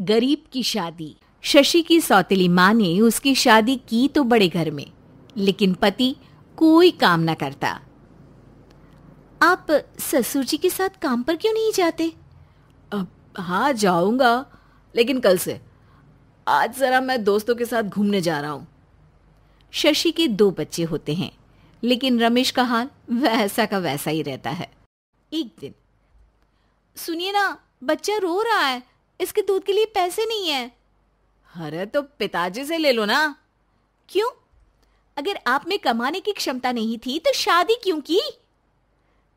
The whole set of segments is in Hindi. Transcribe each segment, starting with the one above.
गरीब की शादी शशि की सौतेली माँ ने उसकी शादी की तो बड़े घर में लेकिन पति कोई काम ना करता आप ससुर जी के साथ काम पर क्यों नहीं जाते अब हाँ जाऊंगा लेकिन कल से आज जरा मैं दोस्तों के साथ घूमने जा रहा हूँ शशि के दो बच्चे होते हैं लेकिन रमेश का हाल वैसा का वैसा ही रहता है एक दिन सुनिए ना बच्चा रो रहा है इसके दूध के लिए पैसे नहीं है अरे तो पिताजी से ले लो ना क्यों अगर आप में कमाने की क्षमता नहीं थी तो शादी क्यों की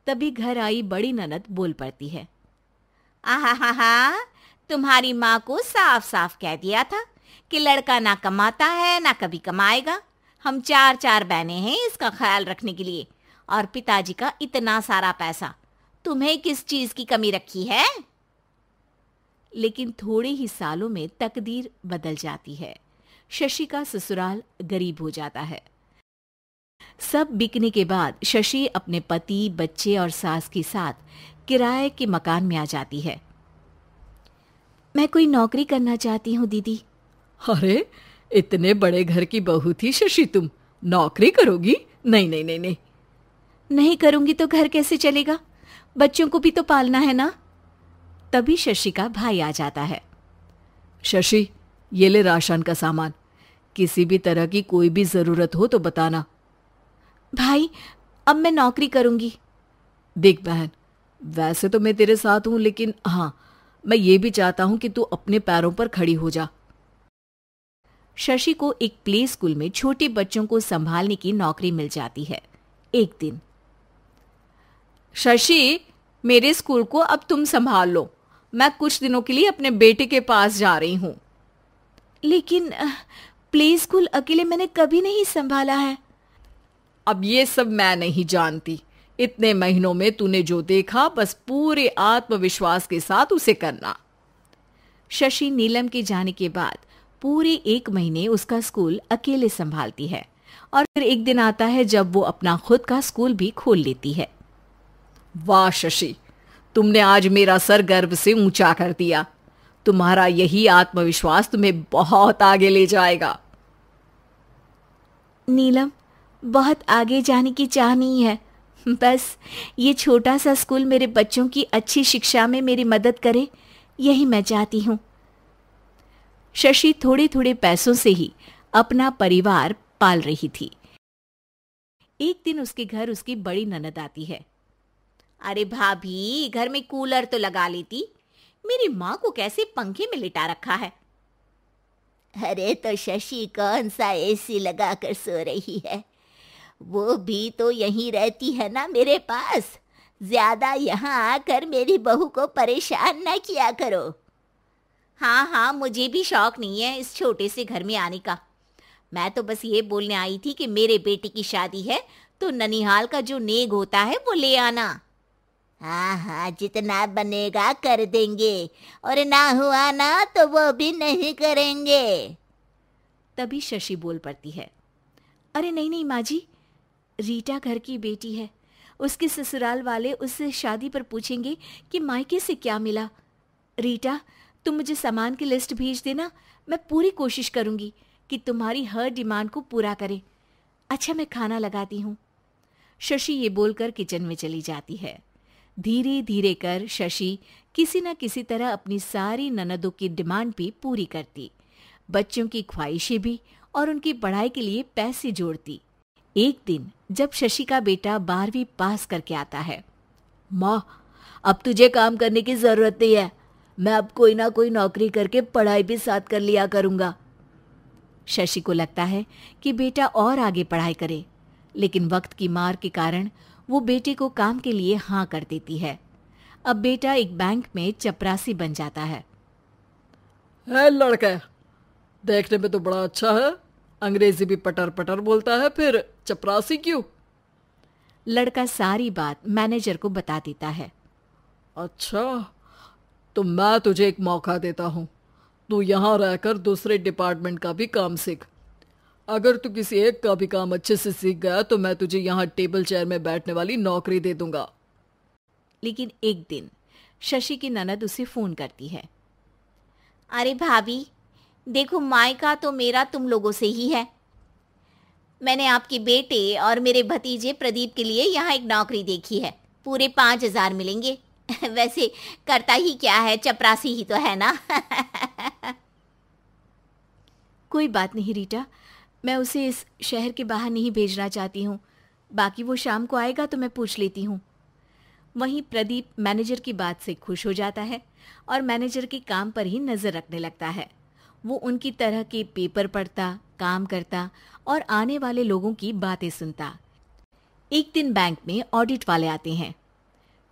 तभी घर आई बड़ी ननद बोल पड़ती है आहा हा तुम्हारी माँ को साफ साफ कह दिया था कि लड़का ना कमाता है ना कभी कमाएगा हम चार चार बहने हैं इसका ख्याल रखने के लिए और पिताजी का इतना सारा पैसा तुम्हें किस चीज की कमी रखी है लेकिन थोड़े ही सालों में तकदीर बदल जाती है शशि का ससुराल गरीब हो जाता है सब बिकने के बाद शशि अपने पति बच्चे और सास के साथ किराए के मकान में आ जाती है मैं कोई नौकरी करना चाहती हूँ दीदी अरे इतने बड़े घर की बहू थी शशि तुम नौकरी करोगी नहीं नहीं नहीं नहीं नहीं करूंगी तो घर कैसे चलेगा बच्चों को भी तो पालना है ना तभी शशि का भाई आ जाता है शशि ये ले राशन का सामान किसी भी तरह की कोई भी जरूरत हो तो बताना भाई अब मैं नौकरी करूंगी देख बहन वैसे तो मैं तेरे साथ हूं लेकिन हाँ मैं ये भी चाहता हूं कि तू अपने पैरों पर खड़ी हो जा शशि को एक प्ले स्कूल में छोटे बच्चों को संभालने की नौकरी मिल जाती है एक दिन शशि मेरे स्कूल को अब तुम संभाल लो मैं कुछ दिनों के लिए अपने बेटे के पास जा रही हूँ लेकिन प्ले स्कूल अकेले मैंने कभी नहीं संभाला है अब ये सब मैं नहीं जानती इतने महीनों में तूने जो देखा बस पूरे आत्मविश्वास के साथ उसे करना शशि नीलम के जाने के बाद पूरे एक महीने उसका स्कूल अकेले संभालती है और फिर एक दिन आता है जब वो अपना खुद का स्कूल भी खोल लेती है वाह शशि तुमने आज मेरा सर गर्व से ऊंचा कर दिया तुम्हारा यही आत्मविश्वास तुम्हें बहुत आगे ले जाएगा नीलम बहुत आगे जाने की चाह नहीं है बस ये छोटा सा स्कूल मेरे बच्चों की अच्छी शिक्षा में मेरी मदद करे यही मैं चाहती हूँ शशि थोड़े थोड़े पैसों से ही अपना परिवार पाल रही थी एक दिन उसके घर उसकी बड़ी ननद आती है अरे भाभी घर में कूलर तो लगा लेती मेरी माँ को कैसे पंखे में लिटा रखा है अरे तो शशि कौन सा एसी लगा कर सो रही है वो भी तो यहीं रहती है ना मेरे पास ज्यादा यहाँ आकर मेरी बहू को परेशान ना किया करो हाँ हाँ मुझे भी शौक नहीं है इस छोटे से घर में आने का मैं तो बस ये बोलने आई थी कि मेरे बेटे की शादी है तो ननिहाल का जो नेग होता है वो ले आना हाँ हाँ जितना बनेगा कर देंगे और ना हुआ ना तो वो भी नहीं करेंगे तभी शशि बोल पड़ती है अरे नहीं नहीं माँ जी रीटा घर की बेटी है उसके ससुराल वाले उससे शादी पर पूछेंगे कि मायके से क्या मिला रीटा तुम मुझे सामान की लिस्ट भेज देना मैं पूरी कोशिश करूंगी कि तुम्हारी हर डिमांड को पूरा करें अच्छा मैं खाना लगाती हूँ शशि ये बोलकर किचन में चली जाती है धीरे धीरे कर शशि किसी न किसी तरह अपनी सारी ननदों की डिमांड भी पूरी करती बच्चों की ख्वाहिशें भी और उनकी पढ़ाई के लिए पैसे जोड़ती एक दिन जब शशि का बेटा बारहवीं पास करके आता है माँ अब तुझे काम करने की जरूरत नहीं है मैं अब कोई ना कोई नौकरी करके पढ़ाई भी साथ कर लिया करूंगा शशि को लगता है कि बेटा और आगे पढ़ाई करे लेकिन वक्त की मार के कारण वो बेटे को काम के लिए हाँ कर देती है अब बेटा एक बैंक में चपरासी बन जाता है ए लड़का देखने में तो बड़ा अच्छा है अंग्रेजी भी पटर पटर बोलता है फिर चपरासी क्यों लड़का सारी बात मैनेजर को बता देता है अच्छा तो मैं तुझे एक मौका देता हूँ तू यहाँ रहकर दूसरे डिपार्टमेंट का भी काम सीख अगर तू किसी एक का भी काम अच्छे से सीख गया तो मैं तुझे यहाँ टेबल चेयर में बैठने वाली नौकरी दे दूंगा लेकिन एक दिन शशि की ननद उसे फोन करती है अरे भाभी देखो मायका तो मेरा तुम लोगों से ही है मैंने आपके बेटे और मेरे भतीजे प्रदीप के लिए यहाँ एक नौकरी देखी है पूरे पांच हजार मिलेंगे वैसे करता ही क्या है चपरासी ही तो है ना कोई बात नहीं रीटा मैं उसे इस शहर के बाहर नहीं भेजना चाहती हूँ बाकी वो शाम को आएगा तो मैं पूछ लेती हूँ वहीं प्रदीप मैनेजर की बात से खुश हो जाता है और मैनेजर के काम पर ही नज़र रखने लगता है वो उनकी तरह के पेपर पढ़ता काम करता और आने वाले लोगों की बातें सुनता एक दिन बैंक में ऑडिट वाले आते हैं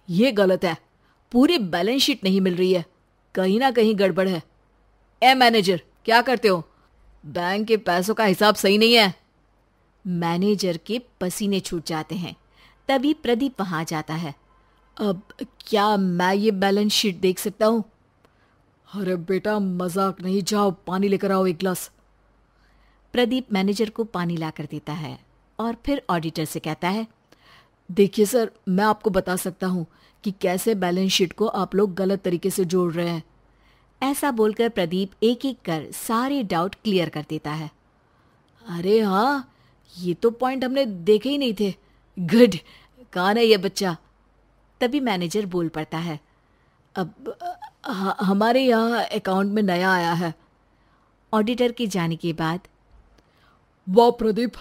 ये गलत है पूरी बैलेंस शीट नहीं मिल रही है कहीं ना कहीं गड़बड़ है ए मैनेजर क्या करते हो बैंक के पैसों का हिसाब सही नहीं है मैनेजर के पसीने छूट जाते हैं तभी प्रदीप वहां जाता है अब क्या मैं ये बैलेंस शीट देख सकता हूं अरे बेटा मजाक नहीं जाओ पानी लेकर आओ एक ग्लास प्रदीप मैनेजर को पानी ला कर देता है और फिर ऑडिटर से कहता है देखिए सर मैं आपको बता सकता हूँ कि कैसे बैलेंस शीट को आप लोग गलत तरीके से जोड़ रहे हैं ऐसा बोलकर प्रदीप एक एक कर सारे डाउट क्लियर कर देता है अरे हाँ ये तो पॉइंट हमने देखे ही नहीं थे गुड कान है ये बच्चा तभी मैनेजर बोल पड़ता है अब हमारे यहाँ अकाउंट में नया आया है ऑडिटर के जाने के बाद वाह प्रदीप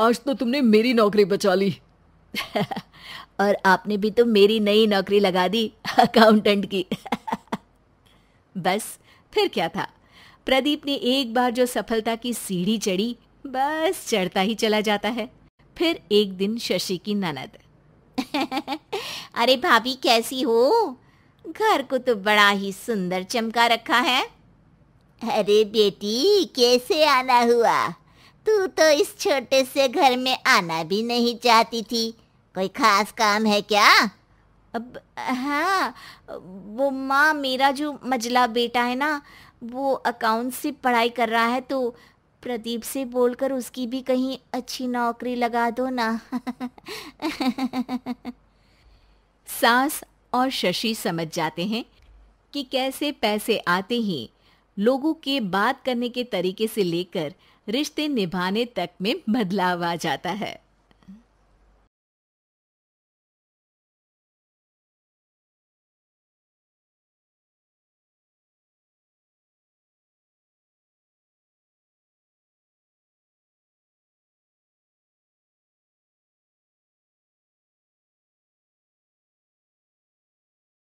आज तो तुमने मेरी नौकरी बचा ली और आपने भी तो मेरी नई नौकरी लगा दी अकाउंटेंट की बस फिर क्या था प्रदीप ने एक बार जो सफलता की सीढ़ी चढ़ी बस चढ़ता ही चला जाता है फिर एक दिन शशि की ननद अरे भाभी कैसी हो घर को तो बड़ा ही सुंदर चमका रखा है अरे बेटी कैसे आना हुआ तू तो इस छोटे से घर में आना भी नहीं चाहती थी कोई खास काम है क्या अब हाँ वो माँ मेरा जो मजला बेटा है ना वो अकाउंट से पढ़ाई कर रहा है तो प्रदीप से बोलकर उसकी भी कहीं अच्छी नौकरी लगा दो ना सास और शशि समझ जाते हैं कि कैसे पैसे आते ही लोगों के बात करने के तरीके से लेकर रिश्ते निभाने तक में बदलाव आ जाता है